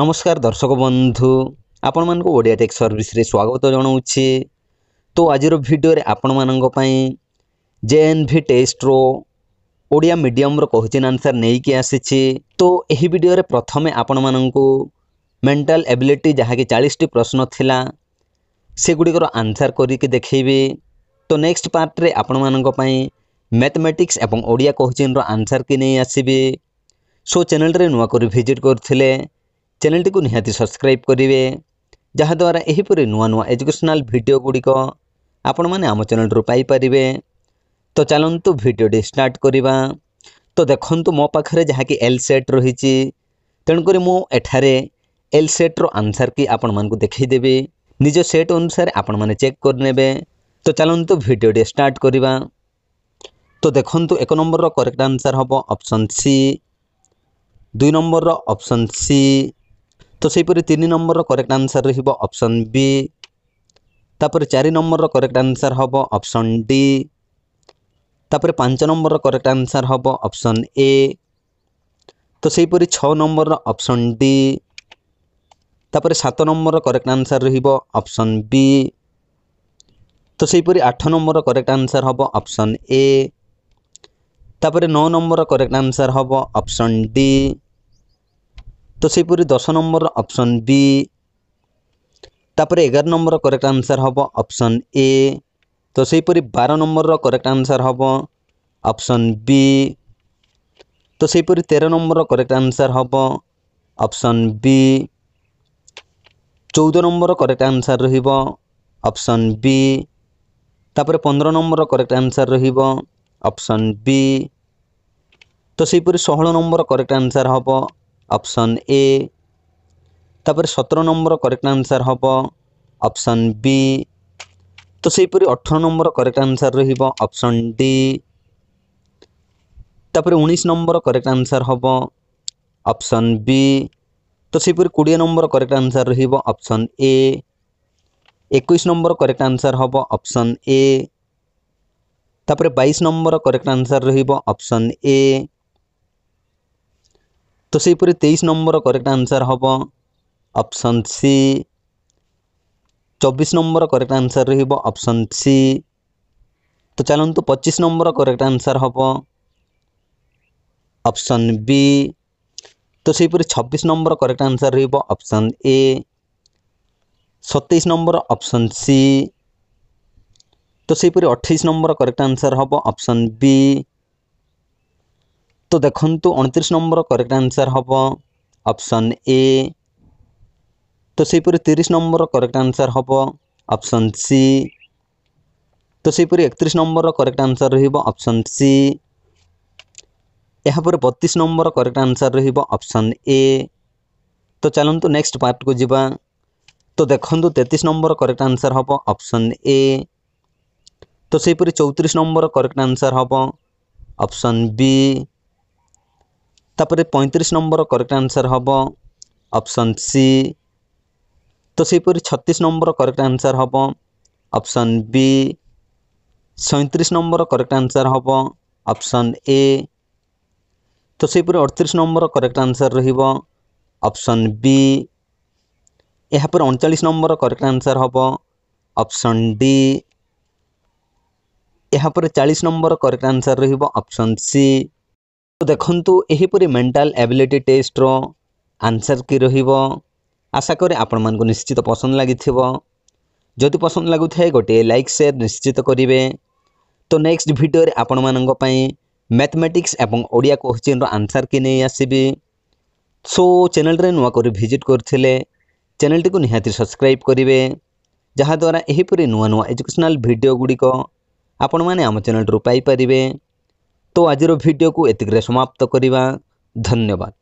ନମସ୍କାର ଦର୍ଶକ ବନ୍ଧୁ ଆପଣମାନଙ୍କୁ ଓଡ଼ିଆ ଟେକ୍ ସର୍ଭିସରେ ସ୍ୱାଗତ ଜଣାଉଛି ତ ଆଜିର ଭିଡ଼ିଓରେ ଆପଣମାନଙ୍କ ପାଇଁ ଜେ ଏନ୍ ଭି ଟେଷ୍ଟର ଓଡ଼ିଆ ମିଡ଼ିୟମର କୋଶ୍ଚିନ୍ ଆନ୍ସର୍ ନେଇକି ଆସିଛି ତ ଏହି ଭିଡ଼ିଓରେ ପ୍ରଥମେ ଆପଣମାନଙ୍କୁ ମେଣ୍ଟାଲ ଏବିଲିଟି ଯାହାକି ଚାଳିଶଟି ପ୍ରଶ୍ନ ଥିଲା ସେଗୁଡ଼ିକର ଆନ୍ସର୍ କରିକି ଦେଖେଇବି ତ ନେକ୍ସଟ ପାର୍ଟରେ ଆପଣମାନଙ୍କ ପାଇଁ ମ୍ୟାଥମେଟିକ୍ସ ଏବଂ ଓଡ଼ିଆ କୋଶ୍ଚିନ୍ର ଆନ୍ସର୍କି ନେଇ ଆସିବି ସୋ ଚ୍ୟାନେଲରେ ନୂଆ କରି ଭିଜିଟ୍ କରିଥିଲେ ଚ୍ୟାନେଲ୍ଟିକୁ ନିହାତି ସବସ୍କ୍ରାଇବ୍ କରିବେ ଯାହାଦ୍ୱାରା ଏହିପରି ନୂଆ ନୂଆ ଏଜୁକେସନାଲ୍ ଭିଡ଼ିଓ ଗୁଡ଼ିକ ଆପଣମାନେ ଆମ ଚ୍ୟାନେଲ୍ରୁ ପାଇପାରିବେ ତ ଚାଲନ୍ତୁ ଭିଡ଼ିଓଟି ଷ୍ଟାର୍ଟ କରିବା ତ ଦେଖନ୍ତୁ ମୋ ପାଖରେ ଯାହାକି ଏଲ୍ ସେଟ୍ ରହିଛି ତେଣୁକରି ମୁଁ ଏଠାରେ ଏଲ୍ ସେଟ୍ର ଆନ୍ସର୍ କି ଆପଣମାନଙ୍କୁ ଦେଖେଇଦେବି ନିଜ ସେଟ୍ ଅନୁସାରେ ଆପଣମାନେ ଚେକ୍ କରିନେବେ ତ ଚାଲନ୍ତୁ ଭିଡ଼ିଓଟି ଷ୍ଟାର୍ଟ କରିବା ତ ଦେଖନ୍ତୁ ଏକ ନମ୍ବରର କରେକ୍ଟ ଆନ୍ସର୍ ହେବ ଅପସନ୍ ସି ଦୁଇ ନମ୍ବରର ଅପସନ୍ ସି তো ସେହିପରି ତିନି ନମ୍ବରର କରେକ୍ଟ ଆନ୍ସର୍ ରହିବ ଅପସନ୍ ବି ତାପରେ ଚାରି ନମ୍ବରର କରେକ୍ଟ ଆନ୍ସର୍ ହେବ ଅପସନ୍ ଡି ତାପରେ ପାଞ୍ଚ ନମ୍ବରର କରେକ୍ଟ ଆନ୍ସର୍ ହେବ ଅପସନ୍ ଏ ତ ସେହିପରି ଛଅ ନମ୍ବରର ଅପସନ୍ ଡି ତାପରେ ସାତ ନମ୍ବରର କରେକ୍ଟ ଆନ୍ସର୍ ରହିବ ଅପସନ୍ ବି ତ ସେହିପରି ଆଠ ନମ୍ବରର କରେକ୍ଟ ଆନ୍ସର୍ ହେବ ଅପସନ୍ ଏ ତାପରେ ନଅ ନମ୍ବରର କରେକ୍ଟ ଆନ୍ସର୍ ହେବ ଅପସନ୍ ଡି তো ସେହିପରି ଦଶ ନମ୍ବର ଅପସନ୍ ବି ତାପରେ ଏଗାର ନମ୍ବର କରେକ୍ଟ ଆନ୍ସର୍ ହେବ ଅପସନ୍ ଏ ତ ସେହିପରି ବାର ନମ୍ବରର କରେକ୍ଟ ଆନ୍ସର୍ ହେବ ଅପସନ୍ ବି ତ ସେହିପରି ତେର ନମ୍ବରର କରେକ୍ଟ ଆନ୍ସର୍ ହେବ ଅପସନ୍ ବି ଚଉଦ ନମ୍ବରର କରେକ୍ଟ ଆନ୍ସର୍ ରହିବ ଅପସନ୍ ବି ତାପରେ ପନ୍ଦର ନମ୍ବରର କରେକ୍ଟ ଆନ୍ସର୍ ରହିବ ଅପସନ୍ ବି ତ ସେହିପରି ଷୋହଳ ନମ୍ବର କରେକ୍ଟ ଆନ୍ସର୍ ହେବ অপশন ଏ ତାପରେ ସତର ନମ୍ବର କରେକ୍ଟ ଆନ୍ସର୍ ହେବ ଅପସନ୍ ବି ତ ସେହିପରି ଅଠର ନମ୍ବର କରେକ୍ଟ ଆନ୍ସର୍ ରହିବ ଅପସନ୍ ଡି ତାପରେ ଉଣେଇଶ ନମ୍ବର କରେକ୍ଟ ଆନ୍ସର୍ ହେବ ଅପସନ୍ ବି ତ ସେହିପରି କୋଡ଼ିଏ ନମ୍ବର କରେକ୍ଟ ଆନ୍ସର୍ ରହିବ ଅପସନ୍ ଏ ଏକୋଇଶ ନମ୍ବର କରେକ୍ଟ ଆନ୍ସର୍ ହେବ ଅପସନ୍ ଏ ତାପରେ ବାଇଶ ନମ୍ବର କରେକ୍ଟ ଆନ୍ସର୍ ରହିବ ଅପସନ୍ ଏ तो से तेईस नंबर करेक्ट आंसर हम ऑप्शन सी चौबीस number correct answer option C तो चलत तो पचिश नंबर करेक्ट आंसर हम ऑप्शन बी तो से छब्बीस number correct answer option A सतैश नंबर ऑप्शन सी तो से अठाई नंबर करेक्ट आंसर हम ऑप्शन बी तो देखो अणतीस नंबर करेक्ट आंसर हम ऑप्शन ए तो से तीस नंबर करेक्ट आंसर हम ऑप्शन सी तो एक एकतीस number correct answer option C यापर बतीस number correct answer option A तो चलत नेक्स्ट पार्ट को जीवा तो देखो तेतीस नंबर करेक्ट आंसर हम ऑप्शन ए तो से चौतीस नंबर करेक्ट आंसर हम ऑप्शन बी ତାପରେ ପଇଁତିରିଶ ନମ୍ବର କରେକ୍ଟ ଆନ୍ସର୍ ହେବ ଅପସନ୍ ସି ତ ସେହିପରି ଛତିଶ ନମ୍ବର କରେକ୍ଟ ଆନ୍ସର୍ ହେବ ଅପସନ୍ ବି ସଇଁତିରିଶ ନମ୍ବର କରେକ୍ଟ ଆନ୍ସର୍ ହେବ ଅପସନ୍ ଏ ତ ସେହିପରି ଅଠତିରିଶ ନମ୍ବର କରେକ୍ଟ ଆନ୍ସର୍ ରହିବ ଅପସନ୍ ବି ଏହାପରେ ଅଣଚାଳିଶ ନମ୍ବର କରେକ୍ଟ ଆନ୍ସର୍ ହେବ ଅପସନ୍ ଡି ଏହାପରେ ଚାଳିଶ ନମ୍ବର କରେକ୍ଟ ଆନ୍ସର୍ ରହିବ ଅପସନ୍ ସି ଦେଖନ୍ତୁ ଏହିପରି ମେଣ୍ଟାଲ ଏବିଲିଟି ଟେଷ୍ଟର ଆନ୍ସର୍ କି ରହିବ ଆଶା କରେ ଆପଣମାନଙ୍କୁ ନିଶ୍ଚିତ ପସନ୍ଦ ଲାଗିଥିବ ଯଦି ପସନ୍ଦ ଲାଗୁଥାଏ ଗୋଟିଏ ଲାଇକ୍ ସେୟାର ନିଶ୍ଚିତ କରିବେ ତ ନେକ୍ସଟ ଭିଡ଼ିଓରେ ଆପଣମାନଙ୍କ ପାଇଁ ମ୍ୟାଥମେଟିକ୍ସ ଏବଂ ଓଡ଼ିଆ କୋଶ୍ଚିନ୍ର ଆନ୍ସର୍ କି ନେଇ ଆସିବି ସୋ ଚ୍ୟାନେଲରେ ନୂଆ କରି ଭିଜିଟ୍ କରିଥିଲେ ଚ୍ୟାନେଲଟିକୁ ନିହାତି ସବସ୍କ୍ରାଇବ୍ କରିବେ ଯାହାଦ୍ୱାରା ଏହିପରି ନୂଆ ନୂଆ ଏଜୁକେସନାଲ୍ ଭିଡ଼ିଓ ଗୁଡ଼ିକ ଆପଣମାନେ ଆମ ଚ୍ୟାନେଲରୁ ପାଇପାରିବେ तो आज भिड को समाप्त करवा धन्यवाद